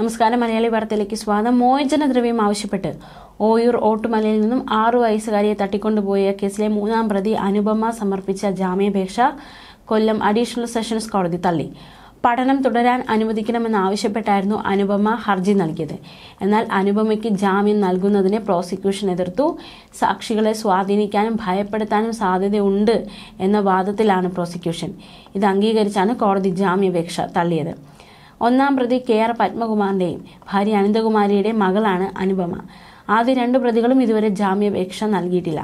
നമസ്കാരം മലയാളി വാർത്തയിലേക്ക് സ്വാഗതം മോചന ദ്രവ്യം ആവശ്യപ്പെട്ട് ഓയൂർ ഓട്ടുമലയിൽ നിന്നും ആറു വയസ്സുകാരിയെ തട്ടിക്കൊണ്ടുപോയ കേസിലെ മൂന്നാം പ്രതി അനുപമ സമർപ്പിച്ച ജാമ്യാപേക്ഷ കൊല്ലം അഡീഷണൽ സെഷൻസ് കോടതി തള്ളി പഠനം തുടരാൻ അനുവദിക്കണമെന്നാവശ്യപ്പെട്ടായിരുന്നു അനുപമ ഹർജി നൽകിയത് എന്നാൽ അനുപമയ്ക്ക് ജാമ്യം നൽകുന്നതിനെ പ്രോസിക്യൂഷൻ എതിർത്തു സാക്ഷികളെ സ്വാധീനിക്കാനും ഭയപ്പെടുത്താനും സാധ്യതയുണ്ട് എന്ന വാദത്തിലാണ് പ്രോസിക്യൂഷൻ ഇത് അംഗീകരിച്ചാണ് കോടതി ജാമ്യാപേക്ഷ തള്ളിയത് ഒന്നാം പ്രതി കെ ആർ പത്മകുമാറിൻ്റെയും ഭാര്യ അനന്തകുമാരിയുടെ മകളാണ് അനുപമ ആദ്യ രണ്ടു പ്രതികളും ഇതുവരെ ജാമ്യാപേക്ഷ നൽകിയിട്ടില്ല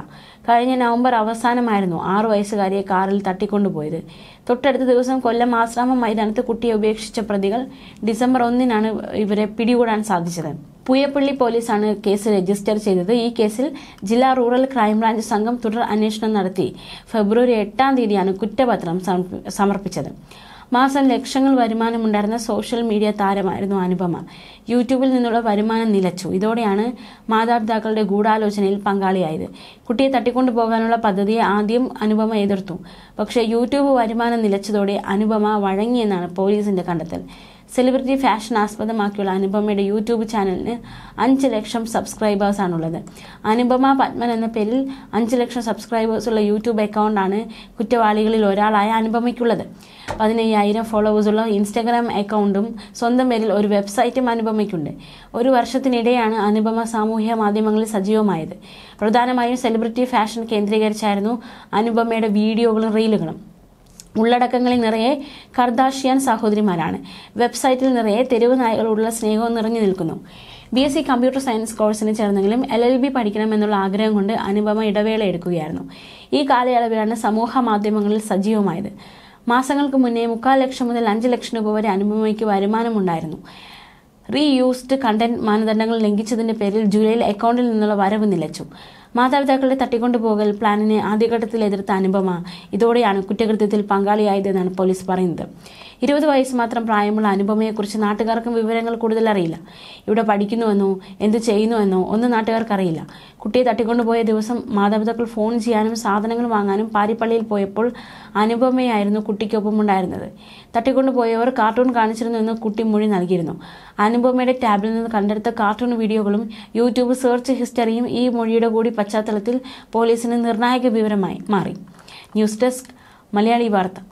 കഴിഞ്ഞ നവംബർ അവസാനമായിരുന്നു ആറു വയസ്സുകാരിയെ കാറിൽ തട്ടിക്കൊണ്ടുപോയത് തൊട്ടടുത്ത ദിവസം കൊല്ലം ആശ്രാമം മൈതാനത്ത് കുട്ടിയെ ഉപേക്ഷിച്ച പ്രതികൾ ഡിസംബർ ഒന്നിനാണ് ഇവരെ പിടികൂടാൻ സാധിച്ചത് പുയപ്പള്ളി പോലീസാണ് കേസ് രജിസ്റ്റർ ചെയ്തത് ഈ കേസിൽ ജില്ലാ റൂറൽ ക്രൈംബ്രാഞ്ച് സംഘം തുടർ അന്വേഷണം നടത്തി ഫെബ്രുവരി എട്ടാം തീയതിയാണ് കുറ്റപത്രം സമർപ്പിച്ചത് മാസം ലക്ഷങ്ങൾ വരുമാനമുണ്ടായിരുന്ന സോഷ്യൽ മീഡിയ താരമായിരുന്നു അനുപമ യൂട്യൂബിൽ നിന്നുള്ള വരുമാനം നിലച്ചു ഇതോടെയാണ് മാതാപിതാക്കളുടെ ഗൂഢാലോചനയിൽ പങ്കാളിയായത് കുട്ടിയെ തട്ടിക്കൊണ്ടു പോകാനുള്ള പദ്ധതിയെ ആദ്യം അനുപമ എതിർത്തു പക്ഷേ യൂട്യൂബ് വരുമാനം നിലച്ചതോടെ അനുപമ വഴങ്ങിയെന്നാണ് പോലീസിന്റെ കണ്ടെത്തൽ സെലിബ്രിറ്റി ഫാഷൻ ആസ്പദമാക്കിയുള്ള അനുപമയുടെ യൂട്യൂബ് ചാനലിന് അഞ്ച് ലക്ഷം സബ്സ്ക്രൈബേഴ്സാണുള്ളത് അനുപമ പത്മൻ എന്ന പേരിൽ അഞ്ച് ലക്ഷം സബ്സ്ക്രൈബേഴ്സുള്ള യൂട്യൂബ് അക്കൗണ്ടാണ് കുറ്റവാളികളിൽ ഒരാളായ അനുപമയ്ക്കുള്ളത് പതിനയ്യായിരം ഫോളോവേഴ്സുള്ള ഇൻസ്റ്റഗ്രാം അക്കൗണ്ടും സ്വന്തം പേരിൽ ഒരു വെബ്സൈറ്റും അനുപമയ്ക്കുണ്ട് ഒരു വർഷത്തിനിടെയാണ് അനുപമ സാമൂഹ്യ മാധ്യമങ്ങളിൽ സജീവമായത് പ്രധാനമായും സെലിബ്രിറ്റി ഫാഷൻ കേന്ദ്രീകരിച്ചായിരുന്നു അനുപമയുടെ വീഡിയോകളും റീലുകളും ഉള്ളടക്കങ്ങളിൽ നിറയെ കർദാഷിയാൻ സഹോദരിമാരാണ് വെബ്സൈറ്റിൽ നിറയെ തെരുവ് നായകളോടുള്ള സ്നേഹവും നിറഞ്ഞു നിൽക്കുന്നു B S C computer science കോഴ്സിന് ചേർന്നെങ്കിലും എൽ എൽ ബി പഠിക്കണമെന്നുള്ള ആഗ്രഹം കൊണ്ട് അനുപമ ഇടവേള എടുക്കുകയായിരുന്നു ഈ കാലയളവിലാണ് സമൂഹ മാധ്യമങ്ങളിൽ സജീവമായത് മാസങ്ങൾക്ക് മുന്നേ മുക്കാൽ ലക്ഷം മുതൽ അഞ്ച് ലക്ഷം രൂപ വരെ അനുപമയ്ക്ക് വരുമാനമുണ്ടായിരുന്നു റീയൂസ്ഡ് കണ്ടന്റ് മാനദണ്ഡങ്ങൾ ലംഘിച്ചതിന്റെ പേരിൽ ജൂലൈയിൽ അക്കൗണ്ടിൽ നിന്നുള്ള വരവ് നിലച്ചു മാതാപിതാക്കളെ തട്ടിക്കൊണ്ടുപോകൽ പ്ലാനിനെ ആദ്യഘട്ടത്തിൽ എതിർത്ത അനുപമ ഇതോടെയാണ് കുറ്റകൃത്യത്തിൽ പങ്കാളിയായതെന്നാണ് പോലീസ് പറയുന്നത് ഇരുപത് വയസ്സ് മാത്രം പ്രായമുള്ള അനുപമയെക്കുറിച്ച് നാട്ടുകാർക്കും വിവരങ്ങൾ കൂടുതൽ അറിയില്ല ഇവിടെ പഠിക്കുന്നുവെന്നോ എന്ത് ചെയ്യുന്നുവെന്നോ ഒന്നും നാട്ടുകാർക്ക് അറിയില്ല കുട്ടിയെ തട്ടിക്കൊണ്ടുപോയ ദിവസം മാതാപിതാക്കൾ ഫോൺ ചെയ്യാനും സാധനങ്ങൾ വാങ്ങാനും പാരിപ്പള്ളിയിൽ പോയപ്പോൾ അനുപമയായിരുന്നു കുട്ടിക്കൊപ്പം ഉണ്ടായിരുന്നത് തട്ടിക്കൊണ്ടുപോയവർ കാർട്ടൂൺ എന്ന് കുട്ടി മൊഴി നൽകിയിരുന്നു അനുപമയുടെ ടാബിൽ നിന്ന് കണ്ടെടുത്ത കാർട്ടൂൺ വീഡിയോകളും യൂട്യൂബ് സെർച്ച് ഹിസ്റ്ററിയും ഈ മൊഴിയുടെ കൂടി പശ്ചാത്തലത്തിൽ പോലീസിന് നിർണായക വിവരമായി മാറി ന്യൂസ് ഡെസ്ക് മലയാളി വാർത്ത